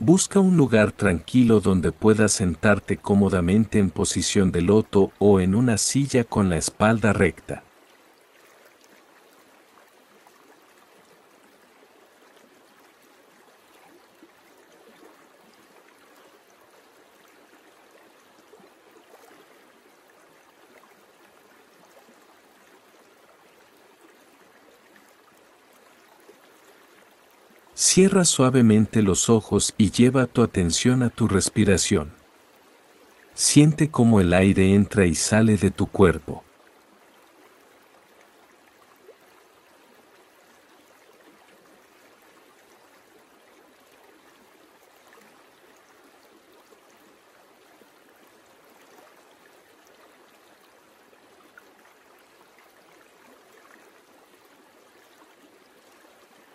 Busca un lugar tranquilo donde puedas sentarte cómodamente en posición de loto o en una silla con la espalda recta. Cierra suavemente los ojos y lleva tu atención a tu respiración. Siente cómo el aire entra y sale de tu cuerpo.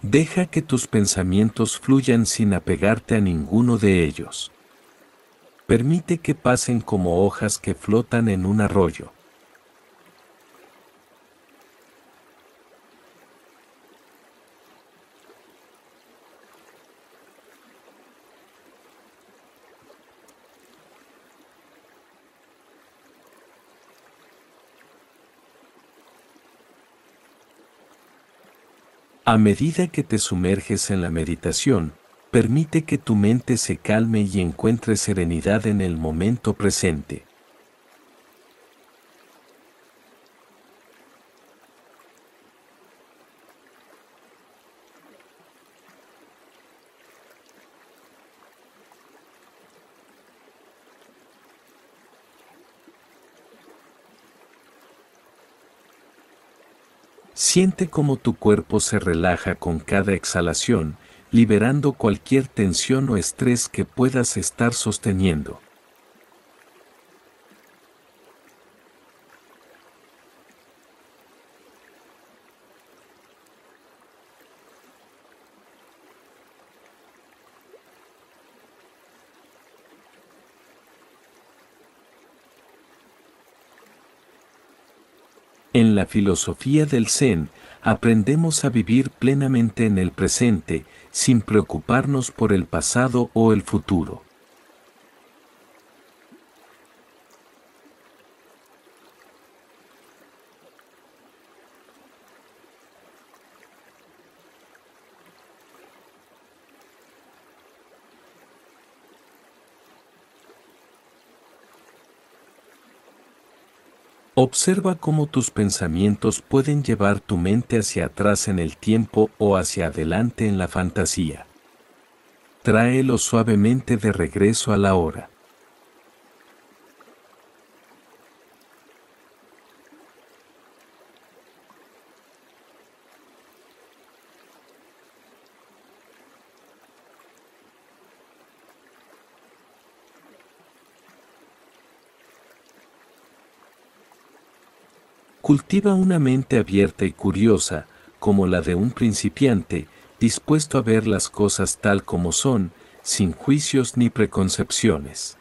Deja que tus pensamientos fluyan sin apegarte a ninguno de ellos. Permite que pasen como hojas que flotan en un arroyo. A medida que te sumerges en la meditación, permite que tu mente se calme y encuentre serenidad en el momento presente. Siente cómo tu cuerpo se relaja con cada exhalación, liberando cualquier tensión o estrés que puedas estar sosteniendo. En la filosofía del Zen, aprendemos a vivir plenamente en el presente, sin preocuparnos por el pasado o el futuro. Observa cómo tus pensamientos pueden llevar tu mente hacia atrás en el tiempo o hacia adelante en la fantasía. Tráelo suavemente de regreso a la hora. Cultiva una mente abierta y curiosa, como la de un principiante, dispuesto a ver las cosas tal como son, sin juicios ni preconcepciones.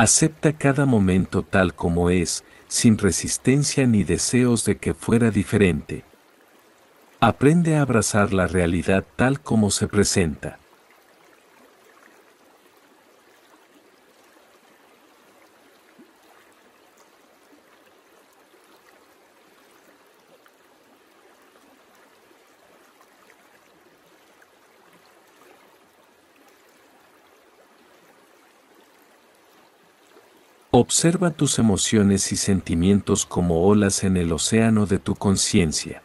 Acepta cada momento tal como es, sin resistencia ni deseos de que fuera diferente. Aprende a abrazar la realidad tal como se presenta. Observa tus emociones y sentimientos como olas en el océano de tu conciencia.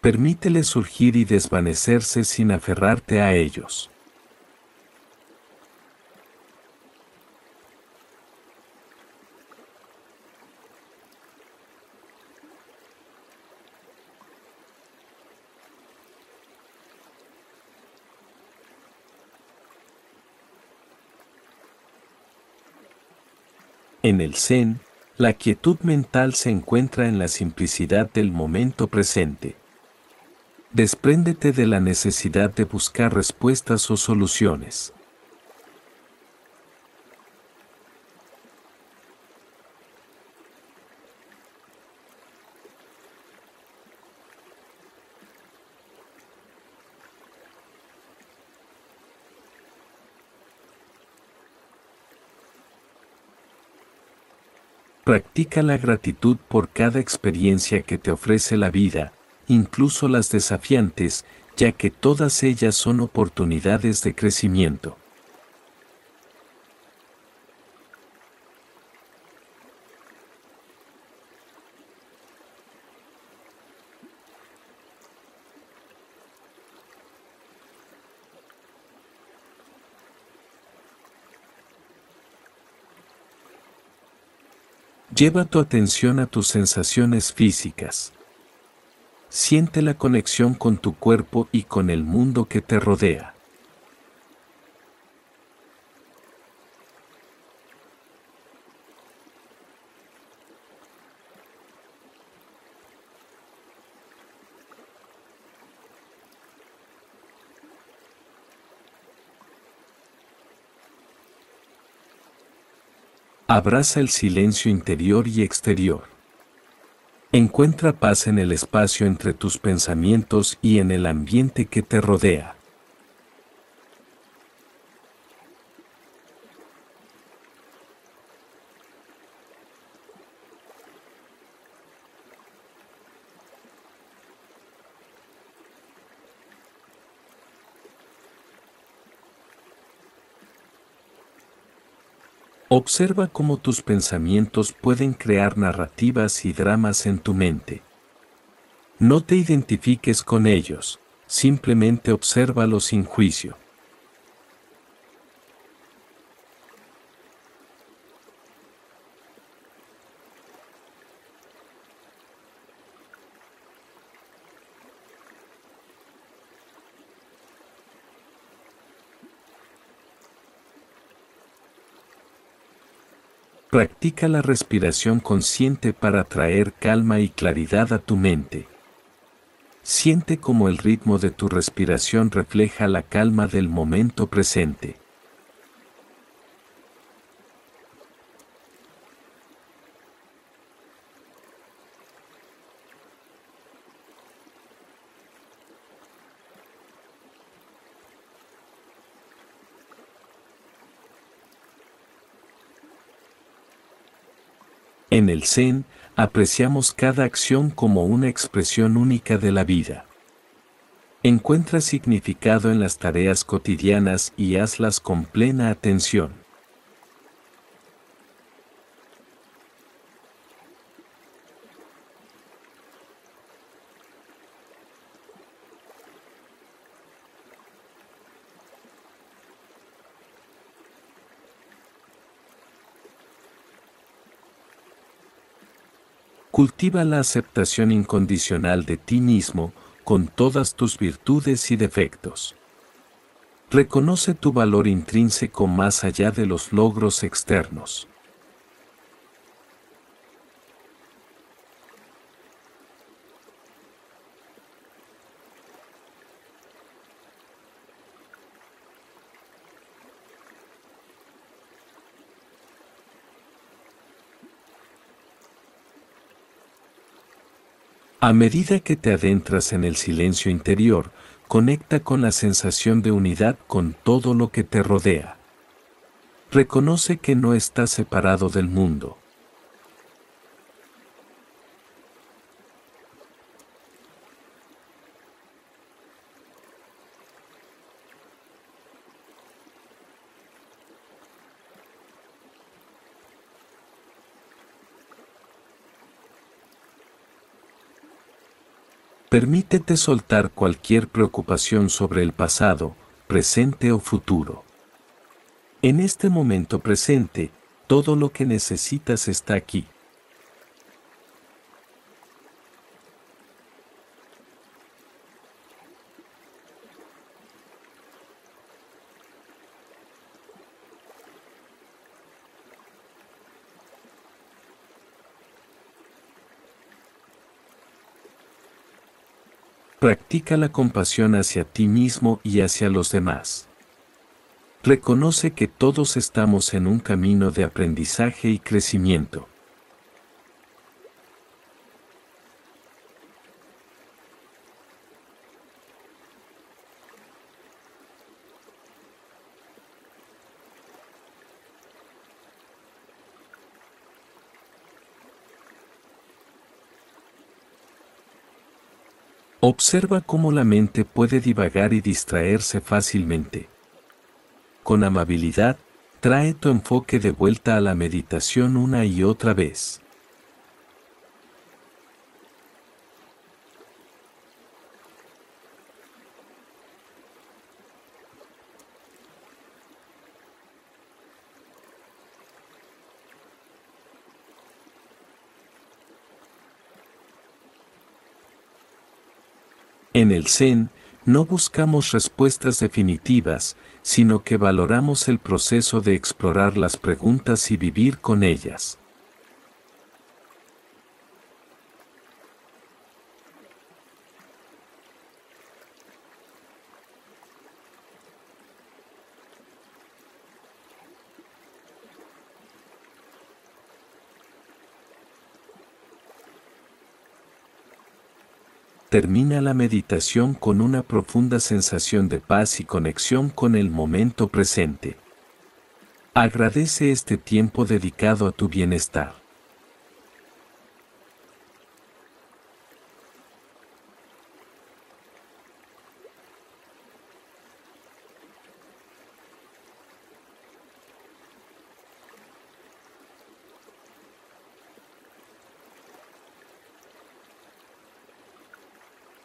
Permítele surgir y desvanecerse sin aferrarte a ellos. En el Zen, la quietud mental se encuentra en la simplicidad del momento presente. Despréndete de la necesidad de buscar respuestas o soluciones. Practica la gratitud por cada experiencia que te ofrece la vida, incluso las desafiantes, ya que todas ellas son oportunidades de crecimiento. Lleva tu atención a tus sensaciones físicas. Siente la conexión con tu cuerpo y con el mundo que te rodea. Abraza el silencio interior y exterior. Encuentra paz en el espacio entre tus pensamientos y en el ambiente que te rodea. Observa cómo tus pensamientos pueden crear narrativas y dramas en tu mente. No te identifiques con ellos, simplemente obsérvalos sin juicio. Practica la respiración consciente para traer calma y claridad a tu mente. Siente cómo el ritmo de tu respiración refleja la calma del momento presente. En el Zen, apreciamos cada acción como una expresión única de la vida. Encuentra significado en las tareas cotidianas y hazlas con plena atención. Cultiva la aceptación incondicional de ti mismo, con todas tus virtudes y defectos. Reconoce tu valor intrínseco más allá de los logros externos. A medida que te adentras en el silencio interior, conecta con la sensación de unidad con todo lo que te rodea. Reconoce que no estás separado del mundo. Permítete soltar cualquier preocupación sobre el pasado, presente o futuro. En este momento presente, todo lo que necesitas está aquí. Practica la compasión hacia ti mismo y hacia los demás. Reconoce que todos estamos en un camino de aprendizaje y crecimiento. Observa cómo la mente puede divagar y distraerse fácilmente. Con amabilidad, trae tu enfoque de vuelta a la meditación una y otra vez. En el Zen, no buscamos respuestas definitivas, sino que valoramos el proceso de explorar las preguntas y vivir con ellas. termina la meditación con una profunda sensación de paz y conexión con el momento presente. Agradece este tiempo dedicado a tu bienestar.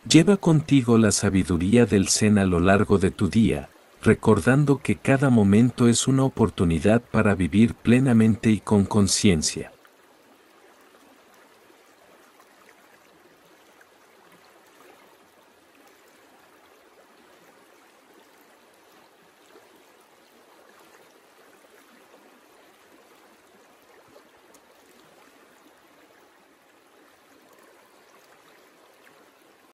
Lleva contigo la sabiduría del Zen a lo largo de tu día, recordando que cada momento es una oportunidad para vivir plenamente y con conciencia.